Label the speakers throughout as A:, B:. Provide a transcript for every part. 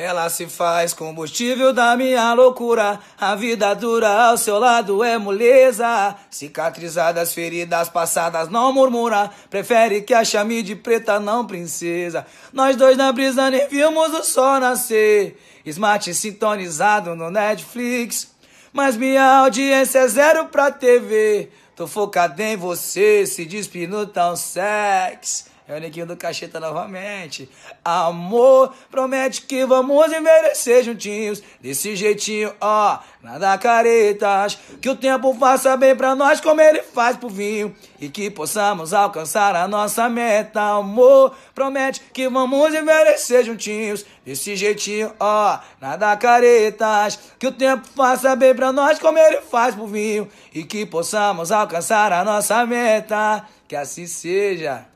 A: Ela se faz combustível da minha loucura. A vida dura ao seu lado é moleza. Cicatrizadas, feridas passadas, não murmura. Prefere que a chame de preta, não princesa. Nós dois na brisa nem vimos o sol nascer. Smart sintonizado no Netflix. Mas minha audiência é zero pra TV. Tô focada em você, se despindo tão sexy. É o neguinho do cacheta novamente. Amor, promete que vamos envelhecer juntinhos. Desse jeitinho, ó, nada caretas. Que o tempo faça bem pra nós, como ele faz pro vinho. E que possamos alcançar a nossa meta. Amor, promete que vamos envelhecer juntinhos. Desse jeitinho, ó, nada caretas. Que o tempo faça bem pra nós, como ele faz pro vinho. E que possamos alcançar a nossa meta. Que assim seja.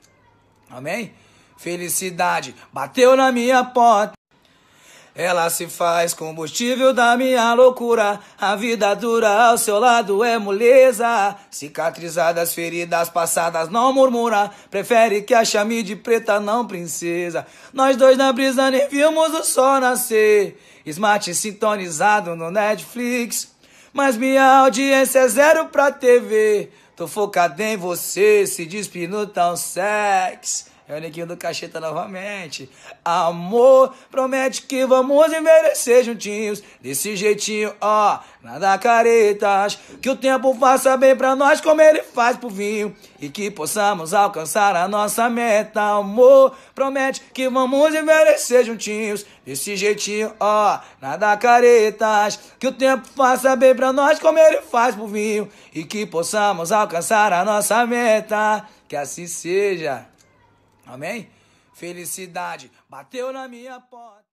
A: Amém? Felicidade bateu na minha porta. Ela se faz combustível da minha loucura. A vida dura ao seu lado é moleza. Cicatrizadas, feridas passadas, não murmura. Prefere que a chame de preta, não princesa. Nós dois na brisa nem vimos o sol nascer. Smart sintonizado no Netflix. Mas minha audiência é zero pra TV. Tô focado em você, se despindo tão sexy. É o Neguinho do Cacheta novamente. Amor, promete que vamos envelhecer juntinhos. Desse jeitinho, ó, nada caretas. Que o tempo faça bem pra nós, como ele faz pro vinho. E que possamos alcançar a nossa meta. Amor, promete que vamos envelhecer juntinhos. Desse jeitinho, ó, nada caretas. Que o tempo faça bem pra nós, como ele faz pro vinho. E que possamos alcançar a nossa meta. Que assim seja. Amém? Felicidade bateu na minha porta.